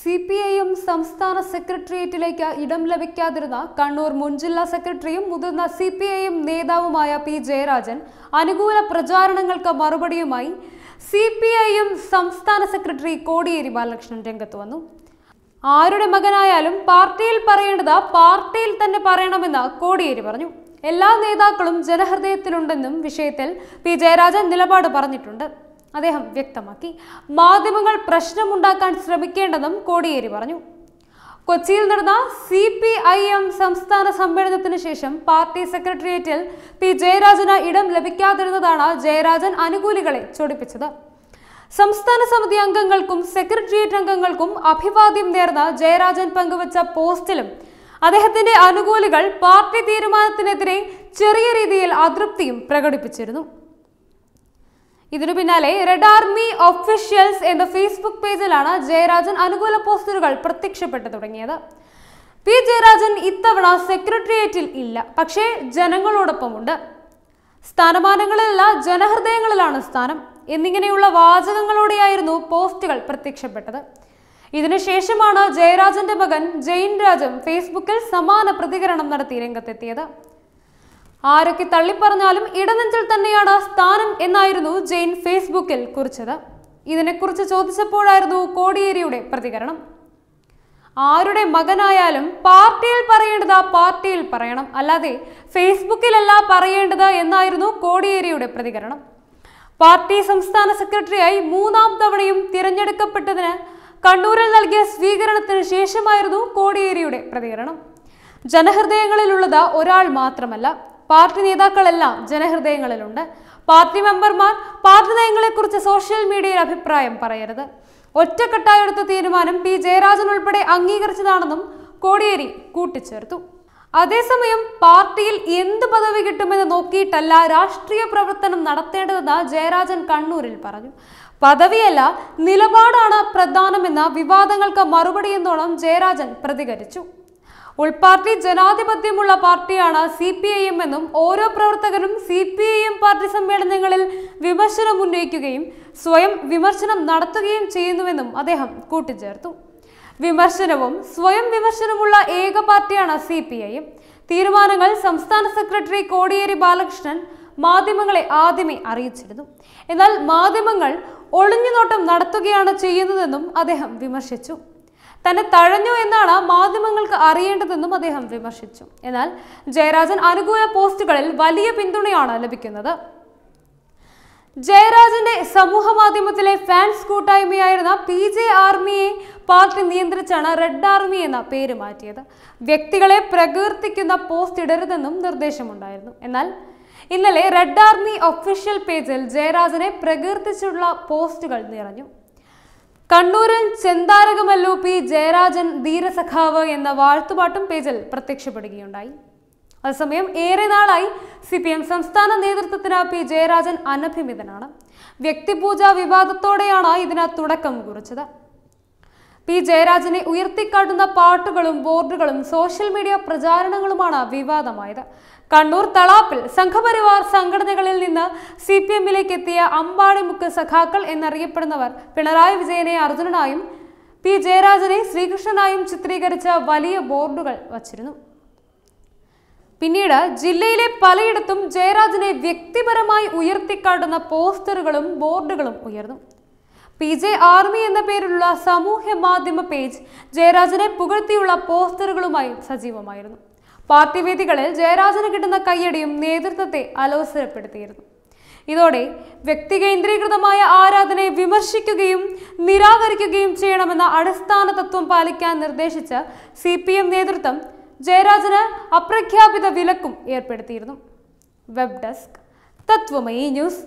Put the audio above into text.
C P I സംസ്ഥാന സെക്രട്ടേറിയറ്റിലേക്ക് ഇടം ലഭിക്കാതിരുന്ന കണ്ണൂർ മുൻ ജില്ലാ സെക്രട്ടറിയും മുതിർന്ന സി പി ഐ നേതാവുമായ പി ജയരാജൻ അനുകൂല പ്രചാരണങ്ങൾക്ക് മറുപടിയുമായി സി പി ഐ സംസ്ഥാന സെക്രട്ടറി കോടിയേരി ബാലകൃഷ്ണൻ രംഗത്ത് വന്നു ആരുടെ മകനായാലും പാർട്ടിയിൽ പറയേണ്ടത് പാർട്ടിയിൽ തന്നെ പറയണമെന്ന് കോടിയേരി പറഞ്ഞു എല്ലാ നേതാക്കളും ജനഹൃദയത്തിലുണ്ടെന്നും വിഷയത്തിൽ പി ജയരാജൻ നിലപാട് പറഞ്ഞിട്ടുണ്ട് അദ്ദേഹം വ്യക്തമാക്കി മാധ്യമങ്ങൾ പ്രശ്നമുണ്ടാക്കാൻ ശ്രമിക്കേണ്ടെന്നും കോടിയേരി പറഞ്ഞു കൊച്ചിയിൽ നടന്ന സി പി ഐ എം സംസ്ഥാന സമ്മേളനത്തിന് ശേഷം പാർട്ടി സെക്രട്ടേറിയറ്റിൽ പി ജയരാജന് ഇടം ലഭിക്കാതിരുന്നതാണ് ജയരാജൻ അനുകൂലികളെ ചൊടിപ്പിച്ചത് സംസ്ഥാന സമിതി അംഗങ്ങൾക്കും സെക്രട്ടേറിയറ്റ് അംഗങ്ങൾക്കും അഭിവാദ്യം നേർന്ന ജയരാജൻ പങ്കുവച്ച പോസ്റ്റിലും അദ്ദേഹത്തിന്റെ അനുകൂലികൾ പാർട്ടി തീരുമാനത്തിനെതിരെ ചെറിയ രീതിയിൽ അതൃപ്തിയും പ്രകടിപ്പിച്ചിരുന്നു ഇതിനു പിന്നാലെ റെഡ് ആർമി ഒഫീഷ്യൽസ് എന്ന ഫേസ്ബുക്ക് പേജിലാണ് ജയരാജൻ അനുകൂല പോസ്റ്ററുകൾ പ്രത്യക്ഷപ്പെട്ടു തുടങ്ങിയത് പി ജയരാജൻ ഇത്തവണ സെക്രട്ടേറിയറ്റിൽ ഇല്ല പക്ഷേ ജനങ്ങളോടൊപ്പമുണ്ട് സ്ഥാനമാനങ്ങളിലല്ല ജനഹൃദയങ്ങളിലാണ് സ്ഥാനം എന്നിങ്ങനെയുള്ള വാചകങ്ങളോടെയായിരുന്നു പോസ്റ്റുകൾ പ്രത്യക്ഷപ്പെട്ടത് ഇതിനുശേഷമാണ് ജയരാജന്റെ മകൻ ജയിൻ രാജും ഫേസ്ബുക്കിൽ സമാന പ്രതികരണം നടത്തി രംഗത്തെത്തിയത് ആരൊക്കെ തള്ളിപ്പറഞ്ഞാലും ഇടനെഞ്ചിൽ തന്നെയാണ് സ്ഥാനം എന്നായിരുന്നു ജെയിൻ ഫേസ്ബുക്കിൽ കുറിച്ചത് ഇതിനെക്കുറിച്ച് ചോദിച്ചപ്പോഴായിരുന്നു കോടിയേരിയുടെ പ്രതികരണം ആരുടെ മകനായാലും പാർട്ടിയിൽ പറയേണ്ടത് പാർട്ടിയിൽ പറയണം അല്ലാതെ ഫേസ്ബുക്കിലല്ല പറയേണ്ടത് എന്നായിരുന്നു കോടിയേരിയുടെ പ്രതികരണം പാർട്ടി സംസ്ഥാന സെക്രട്ടറിയായി മൂന്നാം തവണയും തിരഞ്ഞെടുക്കപ്പെട്ടതിന് കണ്ണൂരിൽ നൽകിയ സ്വീകരണത്തിന് ശേഷമായിരുന്നു കോടിയേരിയുടെ പ്രതികരണം ജനഹൃദയങ്ങളിലുള്ളത് ഒരാൾ മാത്രമല്ല പാർട്ടി നേതാക്കളെല്ലാം ജനഹൃദയങ്ങളിലുണ്ട് പാർട്ടി മെമ്പർമാർ പാർട്ടി നയങ്ങളെക്കുറിച്ച് സോഷ്യൽ മീഡിയയിൽ അഭിപ്രായം പറയരുത് ഒറ്റക്കെട്ടായെടുത്ത തീരുമാനം പി ജയരാജൻ ഉൾപ്പെടെ അംഗീകരിച്ചതാണെന്നും കോടിയേരി കൂട്ടിച്ചേർത്തു അതേസമയം പാർട്ടിയിൽ എന്ത് പദവി കിട്ടുമെന്ന് നോക്കിയിട്ടല്ല രാഷ്ട്രീയ പ്രവർത്തനം നടത്തേണ്ടതെന്ന് ജയരാജൻ കണ്ണൂരിൽ പറഞ്ഞു പദവിയല്ല നിലപാടാണ് പ്രധാനമെന്ന വിവാദങ്ങൾക്ക് മറുപടിയെന്നോണം ജയരാജൻ പ്രതികരിച്ചു ഉൾപാർട്ടി ജനാധിപത്യമുള്ള പാർട്ടിയാണ് സി പി ഐ എം എന്നും ഓരോ പ്രവർത്തകരും C P I M party സമ്മേളനങ്ങളിൽ വിമർശനം ഉന്നയിക്കുകയും സ്വയം വിമർശനം നടത്തുകയും ചെയ്യുന്നുവെന്നും അദ്ദേഹം കൂട്ടിച്ചേർത്തു വിമർശനവും സ്വയം വിമർശനമുള്ള ഏക പാർട്ടിയാണ് സി പി ഐ എം തീരുമാനങ്ങൾ സംസ്ഥാന സെക്രട്ടറി കോടിയേരി ബാലകൃഷ്ണൻ മാധ്യമങ്ങളെ ആദ്യമേ അറിയിച്ചിരുന്നു എന്നാൽ മാധ്യമങ്ങൾ ഒളിഞ്ഞുനോട്ടം നടത്തുകയാണ് ചെയ്യുന്നതെന്നും അദ്ദേഹം വിമർശിച്ചു തന്നെ തഴഞ്ഞു എന്നാണ് മാധ്യമങ്ങൾക്ക് അറിയേണ്ടതെന്നും അദ്ദേഹം വിമർശിച്ചു എന്നാൽ ജയരാജൻ അനുകൂല പോസ്റ്റുകളിൽ വലിയ പിന്തുണയാണ് ലഭിക്കുന്നത് ജയരാജന്റെ സമൂഹ മാധ്യമത്തിലെ ഫാൻസ് കൂട്ടായ്മയായിരുന്ന പി ജെ ആർമിയെ പാർട്ടി നിയന്ത്രിച്ചാണ് റെഡ് ആർമി എന്ന പേര് മാറ്റിയത് വ്യക്തികളെ പ്രകീർത്തിക്കുന്ന പോസ്റ്റ് ഇടരുതെന്നും നിർദ്ദേശമുണ്ടായിരുന്നു എന്നാൽ ഇന്നലെ റെഡ് ആർമി ഒഫീഷ്യൽ പേജിൽ ജയരാജനെ പ്രകീർത്തിച്ചുള്ള പോസ്റ്റുകൾ നിറഞ്ഞു കണ്ണൂരിൽ ചെന്താരകമല്ലു പി ജയരാജൻ ധീരസഖാവ് എന്ന വാഴ്ത്തുപാട്ടും പേജിൽ പ്രത്യക്ഷപ്പെടുകയുണ്ടായി അതേസമയം ഏറെ നാളായി സി പി എം സംസ്ഥാന നേതൃത്വത്തിന് പി ജയരാജൻ അനഭിമിതനാണ് വ്യക്തിപൂജ വിവാദത്തോടെയാണ് ഇതിന് തുടക്കം കുറിച്ചത് പി ജയരാജനെ ഉയർത്തിക്കാട്ടുന്ന പാട്ടുകളും ബോർഡുകളും സോഷ്യൽ മീഡിയ പ്രചാരണങ്ങളുമാണ് വിവാദമായത് കണ്ണൂർ തളാപ്പിൽ സംഘപരിവാർ സംഘടനകളിൽ നിന്ന് സി പി എമ്മിലേക്ക് എത്തിയ അമ്പാടിമുക്ക് സഖാക്കൾ എന്നറിയപ്പെടുന്നവർ പിണറായി വിജയനെ അർജുനനായും പി ജയരാജനെ ശ്രീകൃഷ്ണനായും ചിത്രീകരിച്ച വലിയ ബോർഡുകൾ വച്ചിരുന്നു പിന്നീട് ജില്ലയിലെ പലയിടത്തും ജയരാജനെ വ്യക്തിപരമായി ഉയർത്തിക്കാട്ടുന്ന പോസ്റ്ററുകളും ബോർഡുകളും ഉയർന്നു പി ജെ ആർമി എന്ന പേരിലുള്ള സമൂഹ മാധ്യമ പേജ് ജയരാജനെ പുകഴ്ത്തിയുള്ള പോസ്റ്ററുകളുമായി സജീവമായിരുന്നു പാർട്ടി വേദികളിൽ ജയരാജന് കിട്ടുന്ന കയ്യടിയും നേതൃത്വത്തെ അലോസരപ്പെടുത്തിയിരുന്നു ഇതോടെ വ്യക്തി കേന്ദ്രീകൃതമായ ആരാധനയെ വിമർശിക്കുകയും നിരാകരിക്കുകയും ചെയ്യണമെന്ന അടിസ്ഥാന തത്വം പാലിക്കാൻ നിർദ്ദേശിച്ച സി പി എം നേതൃത്വം ജയരാജന് അപ്രഖ്യാപിത വിലക്കും ഏർപ്പെടുത്തിയിരുന്നു വെബ് ഡെസ്ക് തത്വമയി ന്യൂസ്